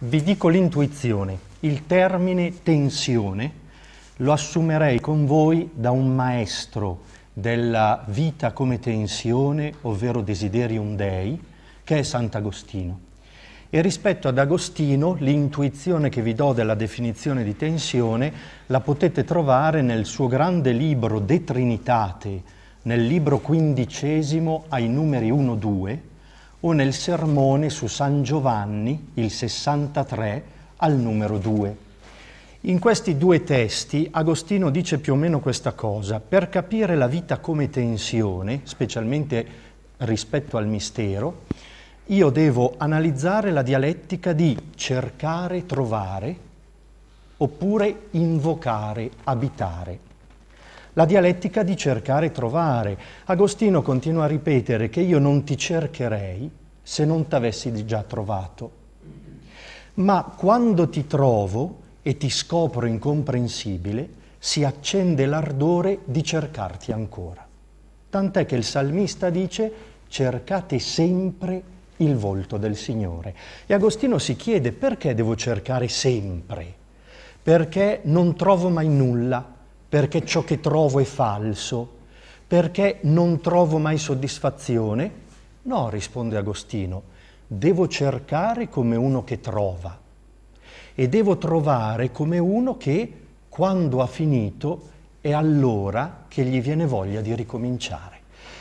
Vi dico l'intuizione, il termine tensione lo assumerei con voi da un maestro della vita come tensione, ovvero desiderium dei, che è Sant'Agostino. E rispetto ad Agostino, l'intuizione che vi do della definizione di tensione la potete trovare nel suo grande libro De Trinitate, nel libro quindicesimo ai numeri 1-2, o nel sermone su San Giovanni, il 63, al numero 2. In questi due testi Agostino dice più o meno questa cosa, per capire la vita come tensione, specialmente rispetto al mistero, io devo analizzare la dialettica di cercare, trovare, oppure invocare, abitare la dialettica di cercare e trovare. Agostino continua a ripetere che io non ti cercherei se non t'avessi già trovato. Ma quando ti trovo e ti scopro incomprensibile, si accende l'ardore di cercarti ancora. Tant'è che il salmista dice cercate sempre il volto del Signore. E Agostino si chiede perché devo cercare sempre? Perché non trovo mai nulla, perché ciò che trovo è falso, perché non trovo mai soddisfazione? No, risponde Agostino, devo cercare come uno che trova e devo trovare come uno che quando ha finito è allora che gli viene voglia di ricominciare.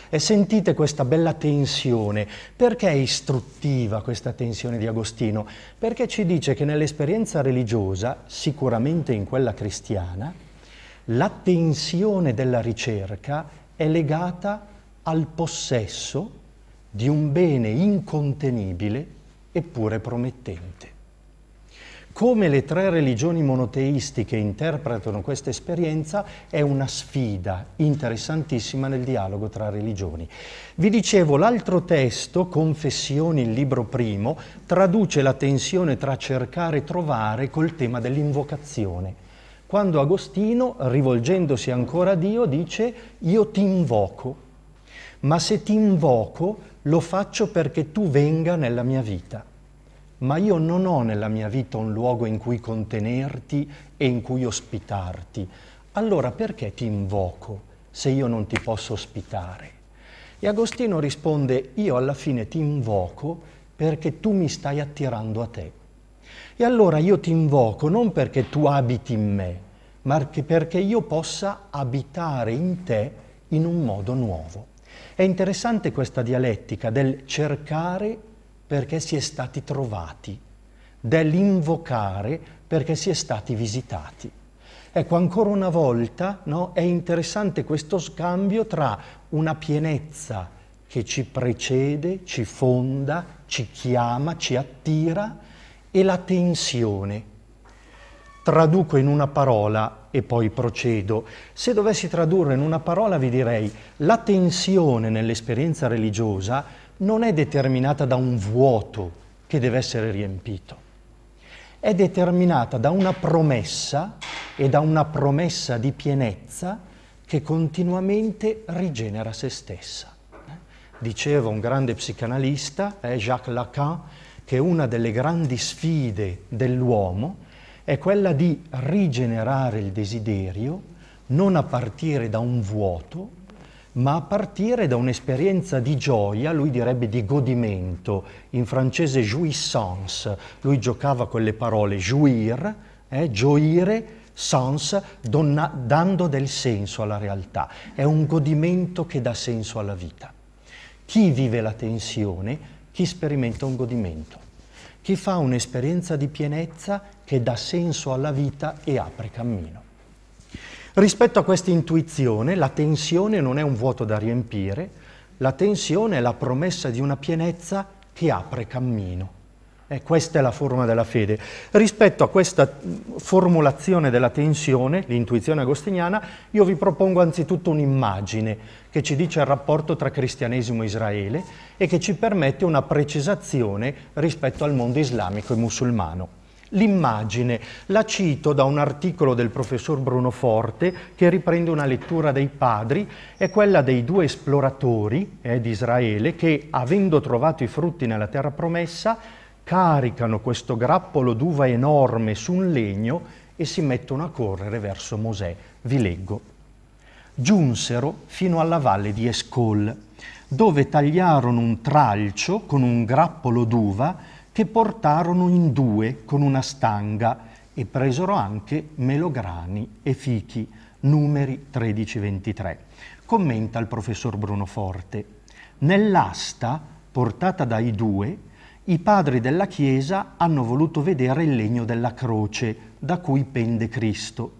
E sentite questa bella tensione. Perché è istruttiva questa tensione di Agostino? Perché ci dice che nell'esperienza religiosa, sicuramente in quella cristiana, l'attenzione della ricerca è legata al possesso di un bene incontenibile eppure promettente. Come le tre religioni monoteistiche interpretano questa esperienza è una sfida interessantissima nel dialogo tra religioni. Vi dicevo, l'altro testo, Confessioni, il libro primo, traduce la tensione tra cercare e trovare col tema dell'invocazione quando Agostino, rivolgendosi ancora a Dio, dice io ti invoco, ma se ti invoco lo faccio perché tu venga nella mia vita. Ma io non ho nella mia vita un luogo in cui contenerti e in cui ospitarti. Allora perché ti invoco se io non ti posso ospitare? E Agostino risponde, io alla fine ti invoco perché tu mi stai attirando a te. E allora io ti invoco non perché tu abiti in me, ma perché io possa abitare in te in un modo nuovo. È interessante questa dialettica del cercare perché si è stati trovati, dell'invocare perché si è stati visitati. Ecco, ancora una volta no, è interessante questo scambio tra una pienezza che ci precede, ci fonda, ci chiama, ci attira, e la tensione. Traduco in una parola e poi procedo. Se dovessi tradurre in una parola vi direi la tensione nell'esperienza religiosa non è determinata da un vuoto che deve essere riempito, è determinata da una promessa e da una promessa di pienezza che continuamente rigenera se stessa. Diceva un grande psicanalista, eh, Jacques Lacan, che una delle grandi sfide dell'uomo è quella di rigenerare il desiderio non a partire da un vuoto, ma a partire da un'esperienza di gioia, lui direbbe di godimento, in francese jouissance, lui giocava con le parole jouir, eh, gioire, sens, donna, dando del senso alla realtà. È un godimento che dà senso alla vita. Chi vive la tensione chi sperimenta un godimento, chi fa un'esperienza di pienezza che dà senso alla vita e apre cammino. Rispetto a questa intuizione, la tensione non è un vuoto da riempire, la tensione è la promessa di una pienezza che apre cammino. Eh, questa è la forma della fede. Rispetto a questa formulazione della tensione, l'intuizione agostiniana, io vi propongo anzitutto un'immagine che ci dice il rapporto tra cristianesimo e Israele e che ci permette una precisazione rispetto al mondo islamico e musulmano. L'immagine la cito da un articolo del professor Bruno Forte che riprende una lettura dei padri, è quella dei due esploratori eh, di Israele che, avendo trovato i frutti nella terra promessa, caricano questo grappolo d'uva enorme su un legno e si mettono a correre verso Mosè. Vi leggo. Giunsero fino alla valle di Escol, dove tagliarono un tralcio con un grappolo d'uva che portarono in due con una stanga e presero anche melograni e fichi, numeri 13-23. Commenta il professor Bruno Forte. Nell'asta portata dai due i padri della Chiesa hanno voluto vedere il legno della croce da cui pende Cristo,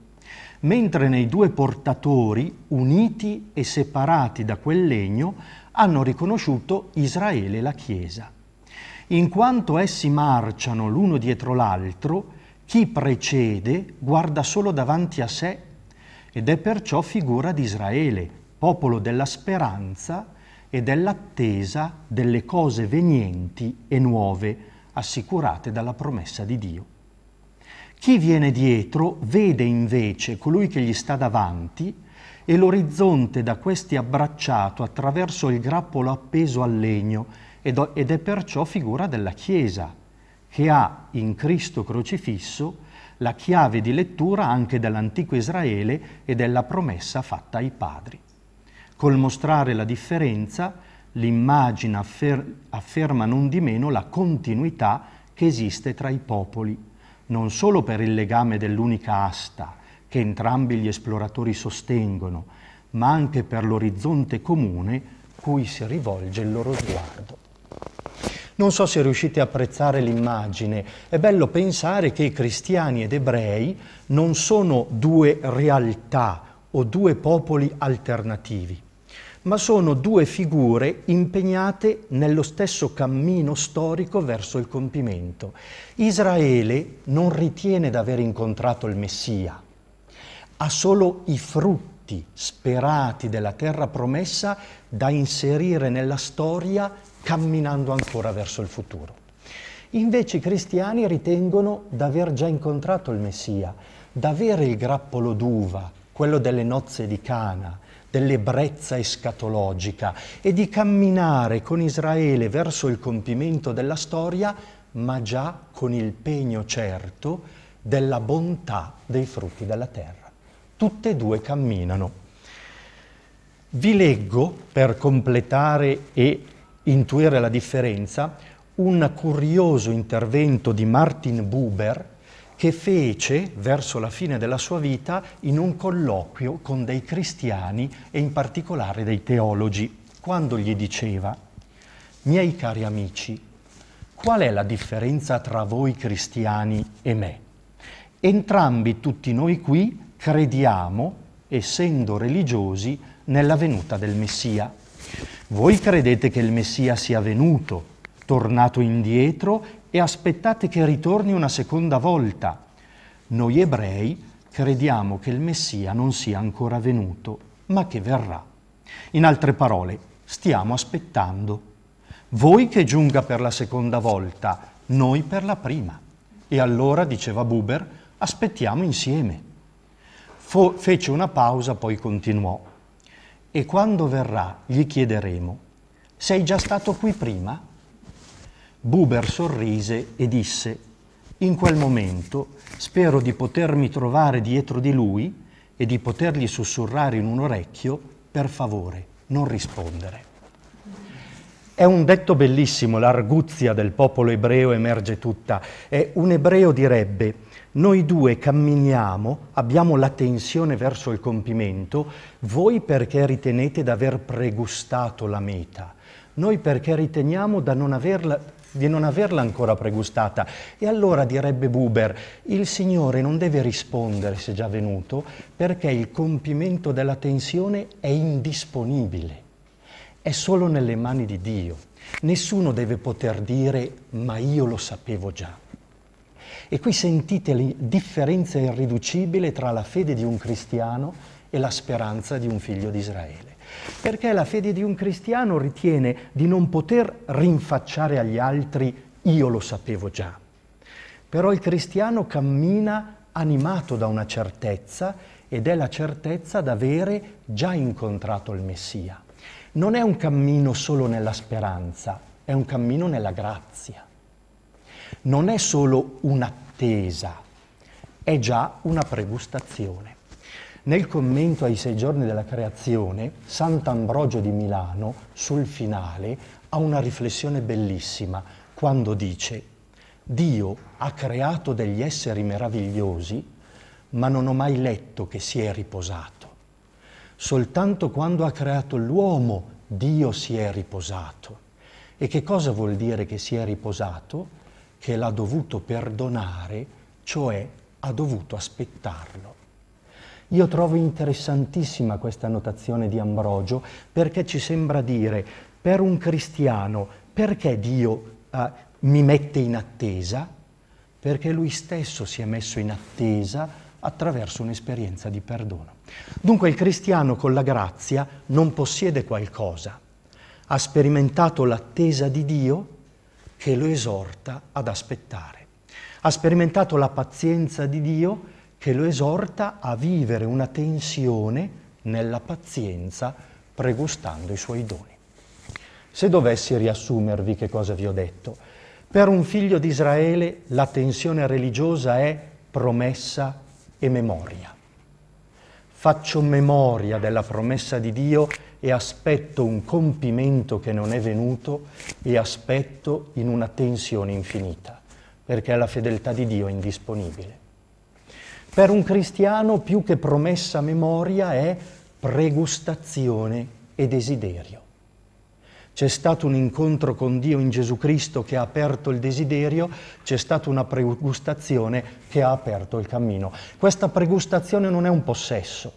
mentre nei due portatori, uniti e separati da quel legno, hanno riconosciuto Israele e la Chiesa. In quanto essi marciano l'uno dietro l'altro, chi precede guarda solo davanti a sé ed è perciò figura di Israele, popolo della speranza e dell'attesa delle cose venienti e nuove assicurate dalla promessa di Dio. Chi viene dietro vede invece colui che gli sta davanti e l'orizzonte da questi abbracciato attraverso il grappolo appeso al legno ed è perciò figura della Chiesa, che ha in Cristo crocifisso la chiave di lettura anche dell'antico Israele e della promessa fatta ai padri. Col mostrare la differenza, l'immagine affer afferma non di meno la continuità che esiste tra i popoli, non solo per il legame dell'unica asta che entrambi gli esploratori sostengono, ma anche per l'orizzonte comune cui si rivolge il loro sguardo. Non so se riuscite a apprezzare l'immagine, è bello pensare che i cristiani ed ebrei non sono due realtà o due popoli alternativi, ma sono due figure impegnate nello stesso cammino storico verso il compimento. Israele non ritiene di aver incontrato il Messia, ha solo i frutti sperati della terra promessa da inserire nella storia camminando ancora verso il futuro. Invece i cristiani ritengono di aver già incontrato il Messia, di avere il grappolo d'uva, quello delle nozze di Cana, dell'ebbrezza escatologica e di camminare con Israele verso il compimento della storia, ma già con il pegno certo della bontà dei frutti della terra. Tutte e due camminano. Vi leggo, per completare e intuire la differenza, un curioso intervento di Martin Buber, che fece verso la fine della sua vita in un colloquio con dei cristiani e in particolare dei teologi, quando gli diceva, miei cari amici, qual è la differenza tra voi cristiani e me? Entrambi tutti noi qui crediamo, essendo religiosi, nella venuta del Messia. Voi credete che il Messia sia venuto, tornato indietro e aspettate che ritorni una seconda volta. Noi ebrei crediamo che il Messia non sia ancora venuto, ma che verrà. In altre parole, stiamo aspettando. Voi che giunga per la seconda volta, noi per la prima. E allora, diceva Buber, aspettiamo insieme. Fo- fece una pausa, poi continuò. E quando verrà, gli chiederemo, sei già stato qui prima? Buber sorrise e disse, in quel momento spero di potermi trovare dietro di lui e di potergli sussurrare in un orecchio, per favore, non rispondere. È un detto bellissimo, l'arguzia del popolo ebreo emerge tutta. Eh, un ebreo direbbe, noi due camminiamo, abbiamo la tensione verso il compimento, voi perché ritenete d'aver pregustato la meta, noi perché riteniamo da non averla di non averla ancora pregustata. E allora, direbbe Buber, il Signore non deve rispondere se è già venuto, perché il compimento della tensione è indisponibile, è solo nelle mani di Dio. Nessuno deve poter dire ma io lo sapevo già. E qui sentite la differenza irriducibile tra la fede di un cristiano e la speranza di un figlio di Israele. Perché la fede di un cristiano ritiene di non poter rinfacciare agli altri io lo sapevo già. Però il cristiano cammina animato da una certezza ed è la certezza d'avere già incontrato il Messia. Non è un cammino solo nella speranza, è un cammino nella grazia. Non è solo un'attesa, è già una pregustazione. Nel commento ai sei giorni della creazione, Sant'Ambrogio di Milano, sul finale, ha una riflessione bellissima quando dice Dio ha creato degli esseri meravigliosi, ma non ho mai letto che si è riposato. Soltanto quando ha creato l'uomo Dio si è riposato. E che cosa vuol dire che si è riposato? Che l'ha dovuto perdonare, cioè ha dovuto aspettarlo. Io trovo interessantissima questa notazione di Ambrogio perché ci sembra dire, per un cristiano, perché Dio eh, mi mette in attesa? Perché lui stesso si è messo in attesa attraverso un'esperienza di perdono. Dunque il cristiano con la grazia non possiede qualcosa, ha sperimentato l'attesa di Dio che lo esorta ad aspettare, ha sperimentato la pazienza di Dio che che lo esorta a vivere una tensione nella pazienza pregustando i suoi doni. Se dovessi riassumervi che cosa vi ho detto, per un figlio di Israele la tensione religiosa è promessa e memoria. Faccio memoria della promessa di Dio e aspetto un compimento che non è venuto e aspetto in una tensione infinita, perché la fedeltà di Dio è indisponibile. Per un cristiano più che promessa memoria è pregustazione e desiderio. C'è stato un incontro con Dio in Gesù Cristo che ha aperto il desiderio, c'è stata una pregustazione che ha aperto il cammino. Questa pregustazione non è un possesso,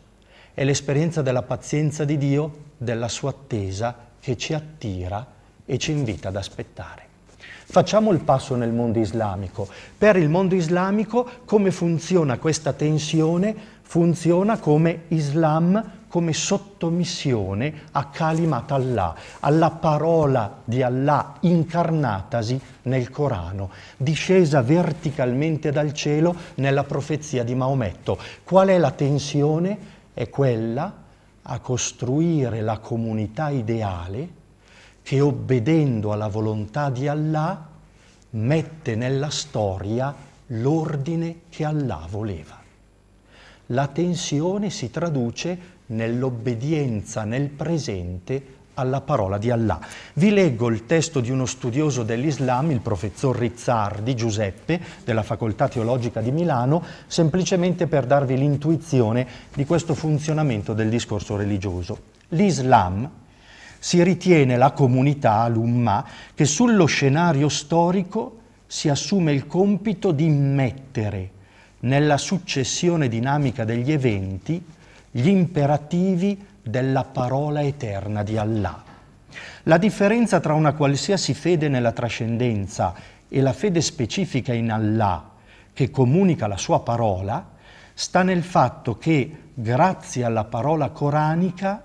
è l'esperienza della pazienza di Dio, della sua attesa che ci attira e ci invita ad aspettare. Facciamo il passo nel mondo islamico. Per il mondo islamico come funziona questa tensione? Funziona come Islam come sottomissione a Kalimat Allah, alla parola di Allah incarnatasi nel Corano, discesa verticalmente dal cielo nella profezia di Maometto. Qual è la tensione? È quella a costruire la comunità ideale che obbedendo alla volontà di Allah mette nella storia l'ordine che Allah voleva. La tensione si traduce nell'obbedienza nel presente alla parola di Allah. Vi leggo il testo di uno studioso dell'Islam, il professor Rizzardi Giuseppe, della Facoltà Teologica di Milano, semplicemente per darvi l'intuizione di questo funzionamento del discorso religioso. L'Islam, si ritiene la comunità, l'Umma, che sullo scenario storico si assume il compito di mettere nella successione dinamica degli eventi gli imperativi della parola eterna di Allah. La differenza tra una qualsiasi fede nella trascendenza e la fede specifica in Allah, che comunica la sua parola, sta nel fatto che, grazie alla parola coranica,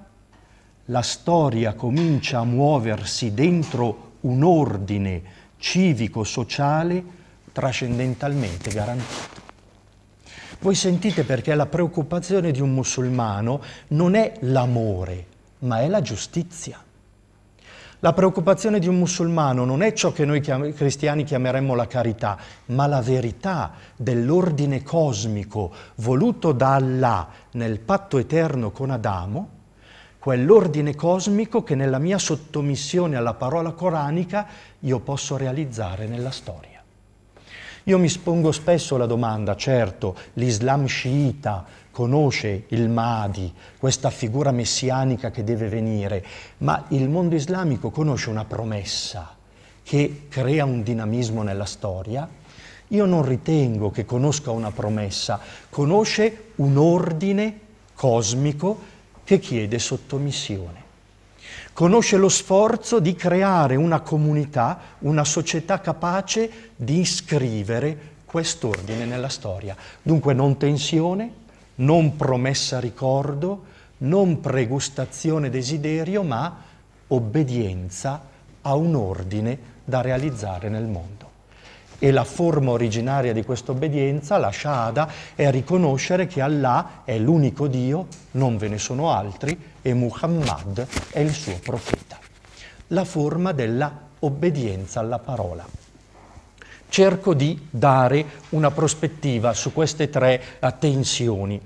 la storia comincia a muoversi dentro un ordine civico-sociale trascendentalmente garantito. Voi sentite perché la preoccupazione di un musulmano non è l'amore, ma è la giustizia. La preoccupazione di un musulmano non è ciò che noi chiam- cristiani chiameremmo la carità, ma la verità dell'ordine cosmico voluto da Allah nel patto eterno con Adamo, quell'ordine cosmico che nella mia sottomissione alla parola coranica io posso realizzare nella storia. Io mi spongo spesso la domanda, certo, l'Islam sciita conosce il Mahdi, questa figura messianica che deve venire, ma il mondo islamico conosce una promessa che crea un dinamismo nella storia? Io non ritengo che conosca una promessa, conosce un ordine cosmico che chiede sottomissione. Conosce lo sforzo di creare una comunità, una società capace di iscrivere quest'ordine nella storia. Dunque non tensione, non promessa ricordo, non pregustazione desiderio, ma obbedienza a un ordine da realizzare nel mondo e la forma originaria di questa obbedienza, la Shahada, è riconoscere che Allah è l'unico Dio, non ve ne sono altri, e Muhammad è il suo profeta. La forma della obbedienza alla parola. Cerco di dare una prospettiva su queste tre tensioni.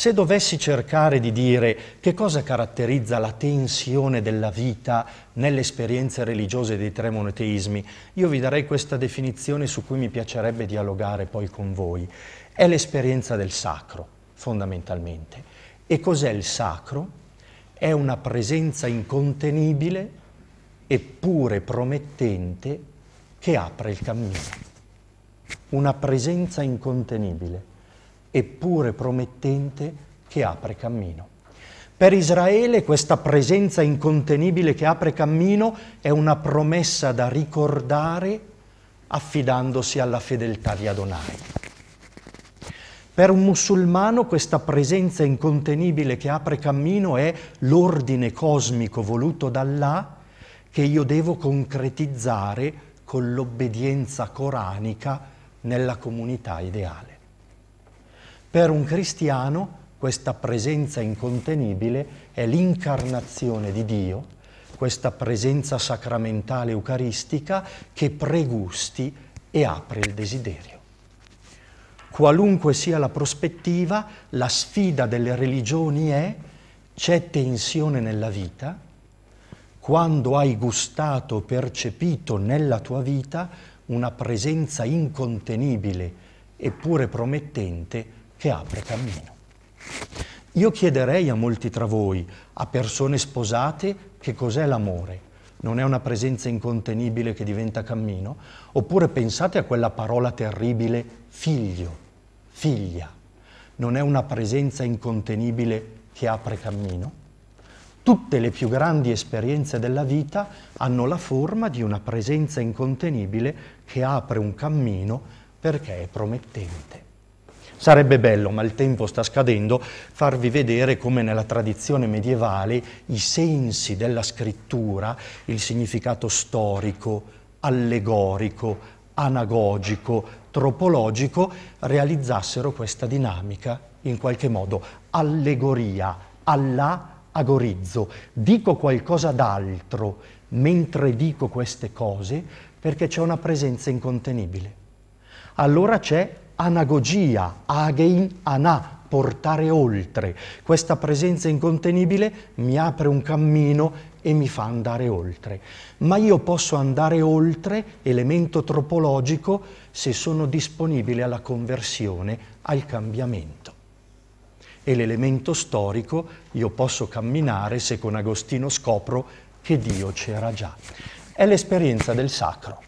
Se dovessi cercare di dire che cosa caratterizza la tensione della vita nelle esperienze religiose dei tre monoteismi, io vi darei questa definizione su cui mi piacerebbe dialogare poi con voi. È l'esperienza del sacro, fondamentalmente. E cos'è il sacro? È una presenza incontenibile eppure promettente che apre il cammino. Una presenza incontenibile eppure promettente che apre cammino. Per Israele questa presenza incontenibile che apre cammino è una promessa da ricordare affidandosi alla fedeltà di Adonai. Per un musulmano questa presenza incontenibile che apre cammino è l'ordine cosmico voluto dall'Allah che io devo concretizzare con l'obbedienza coranica nella comunità ideale. Per un cristiano questa presenza incontenibile è l'incarnazione di Dio, questa presenza sacramentale eucaristica che pregusti e apre il desiderio. Qualunque sia la prospettiva, la sfida delle religioni è c'è tensione nella vita, quando hai gustato, percepito nella tua vita una presenza incontenibile eppure promettente che apre cammino. Io chiederei a molti tra voi, a persone sposate, che cos'è l'amore? Non è una presenza incontenibile che diventa cammino? Oppure pensate a quella parola terribile figlio, figlia. Non è una presenza incontenibile che apre cammino? Tutte le più grandi esperienze della vita hanno la forma di una presenza incontenibile che apre un cammino perché è promettente. Sarebbe bello, ma il tempo sta scadendo, farvi vedere come nella tradizione medievale i sensi della scrittura, il significato storico, allegorico, anagogico, tropologico, realizzassero questa dinamica, in qualche modo, allegoria, alla agorizzo, dico qualcosa d'altro mentre dico queste cose perché c'è una presenza incontenibile. Allora c'è anagogia, agein ana, portare oltre. Questa presenza incontenibile mi apre un cammino e mi fa andare oltre. Ma io posso andare oltre, elemento tropologico, se sono disponibile alla conversione, al cambiamento. E l'elemento storico, io posso camminare se con Agostino scopro che Dio c'era già. È l'esperienza del sacro.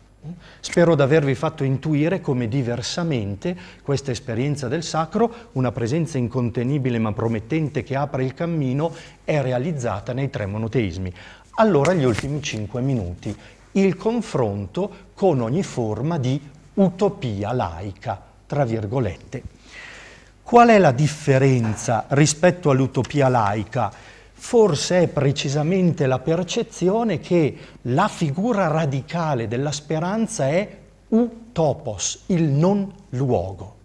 Spero di avervi fatto intuire come diversamente questa esperienza del sacro, una presenza incontenibile ma promettente che apre il cammino, è realizzata nei tre monoteismi. Allora gli ultimi cinque minuti, il confronto con ogni forma di utopia laica, tra virgolette. Qual è la differenza rispetto all'utopia laica? forse è precisamente la percezione che la figura radicale della speranza è utopos, il non luogo.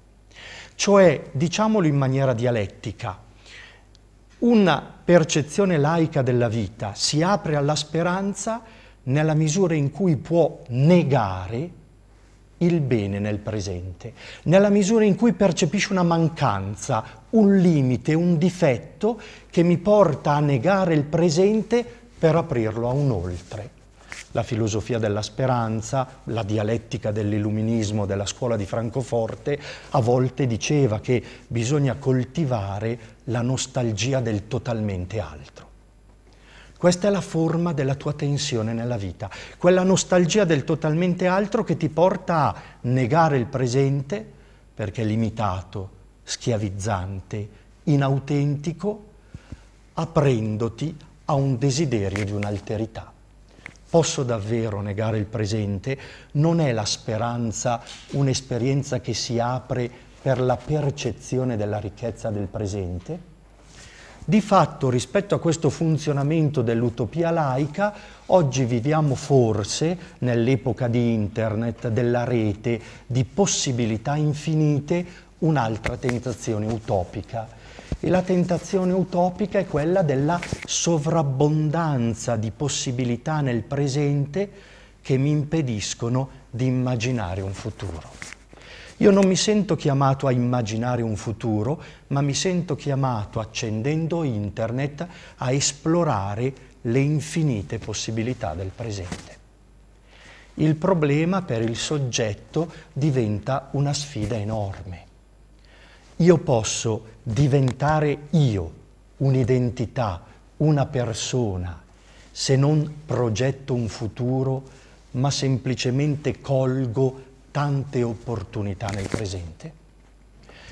Cioè, diciamolo in maniera dialettica, una percezione laica della vita si apre alla speranza nella misura in cui può negare il bene nel presente, nella misura in cui percepisce una mancanza, un limite, un difetto che mi porta a negare il presente per aprirlo a un oltre. La filosofia della speranza, la dialettica dell'illuminismo della scuola di Francoforte, a volte diceva che bisogna coltivare la nostalgia del totalmente altro. Questa è la forma della tua tensione nella vita, quella nostalgia del totalmente altro che ti porta a negare il presente perché è limitato, schiavizzante, inautentico, aprendoti a un desiderio di un'alterità. Posso davvero negare il presente? Non è la speranza un'esperienza che si apre per la percezione della ricchezza del presente? Di fatto rispetto a questo funzionamento dell'utopia laica, oggi viviamo forse, nell'epoca di internet, della rete, di possibilità infinite, un'altra tentazione utopica. E la tentazione utopica è quella della sovrabbondanza di possibilità nel presente che mi impediscono di immaginare un futuro. Io non mi sento chiamato a immaginare un futuro, ma mi sento chiamato, accendendo internet, a esplorare le infinite possibilità del presente. Il problema per il soggetto diventa una sfida enorme. Io posso diventare io, un'identità, una persona, se non progetto un futuro, ma semplicemente colgo tante opportunità nel presente.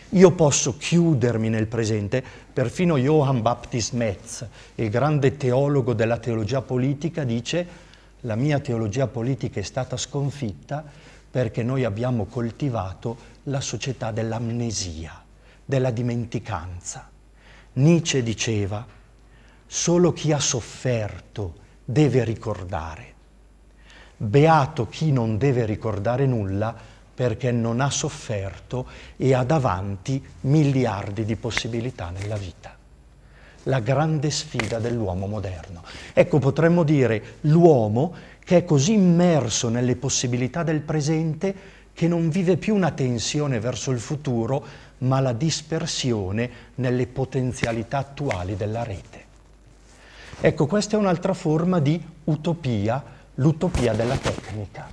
Io posso chiudermi nel presente, perfino Johann Baptist Metz, il grande teologo della teologia politica, dice la mia teologia politica è stata sconfitta perché noi abbiamo coltivato la società dell'amnesia, della dimenticanza. Nietzsche diceva, solo chi ha sofferto deve ricordare. Beato chi non deve ricordare nulla perché non ha sofferto e ha davanti miliardi di possibilità nella vita. La grande sfida dell'uomo moderno. Ecco, potremmo dire l'uomo che è così immerso nelle possibilità del presente che non vive più una tensione verso il futuro, ma la dispersione nelle potenzialità attuali della rete. Ecco, questa è un'altra forma di utopia l'utopia della tecnica,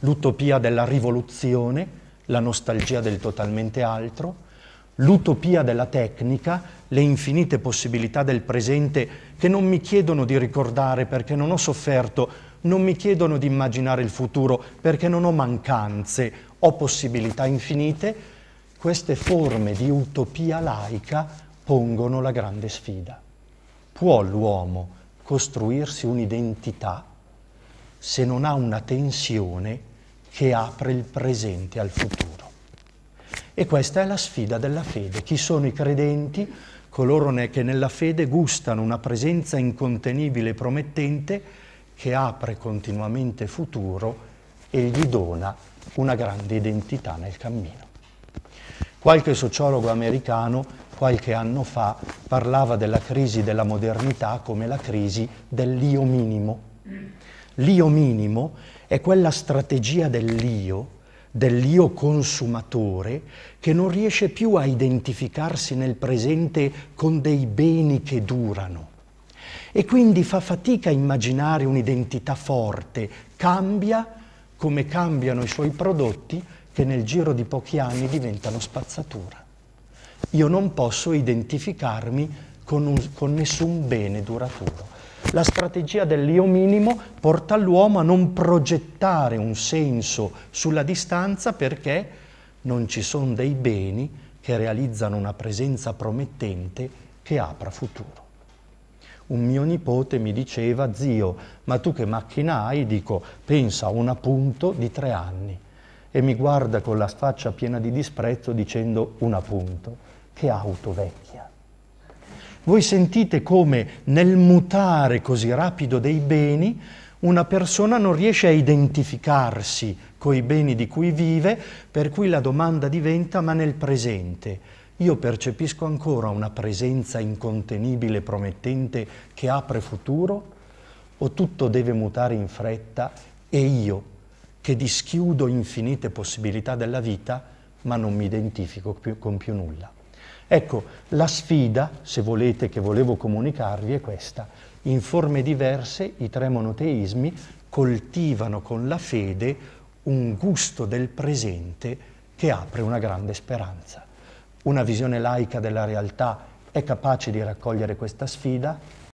l'utopia della rivoluzione, la nostalgia del totalmente altro, l'utopia della tecnica, le infinite possibilità del presente che non mi chiedono di ricordare perché non ho sofferto, non mi chiedono di immaginare il futuro perché non ho mancanze, ho possibilità infinite, queste forme di utopia laica pongono la grande sfida. Può l'uomo costruirsi un'identità se non ha una tensione che apre il presente al futuro. E questa è la sfida della fede. Chi sono i credenti? Coloro che nella fede gustano una presenza incontenibile e promettente che apre continuamente futuro e gli dona una grande identità nel cammino. Qualche sociologo americano qualche anno fa parlava della crisi della modernità come la crisi dell'io minimo L'io minimo è quella strategia dell'io, dell'io consumatore, che non riesce più a identificarsi nel presente con dei beni che durano e quindi fa fatica a immaginare un'identità forte, cambia come cambiano i suoi prodotti che nel giro di pochi anni diventano spazzatura. Io non posso identificarmi con, un, con nessun bene duraturo. La strategia dell'io minimo porta l'uomo a non progettare un senso sulla distanza perché non ci sono dei beni che realizzano una presenza promettente che apra futuro. Un mio nipote mi diceva, zio, ma tu che macchina hai? Dico, pensa a un appunto di tre anni. E mi guarda con la faccia piena di disprezzo dicendo, un appunto, che auto vecchia. Voi sentite come nel mutare così rapido dei beni una persona non riesce a identificarsi coi beni di cui vive, per cui la domanda diventa ma nel presente. Io percepisco ancora una presenza incontenibile, promettente, che apre futuro? O tutto deve mutare in fretta e io, che dischiudo infinite possibilità della vita, ma non mi identifico più, con più nulla? Ecco, la sfida, se volete, che volevo comunicarvi è questa. In forme diverse i tre monoteismi coltivano con la fede un gusto del presente che apre una grande speranza. Una visione laica della realtà è capace di raccogliere questa sfida,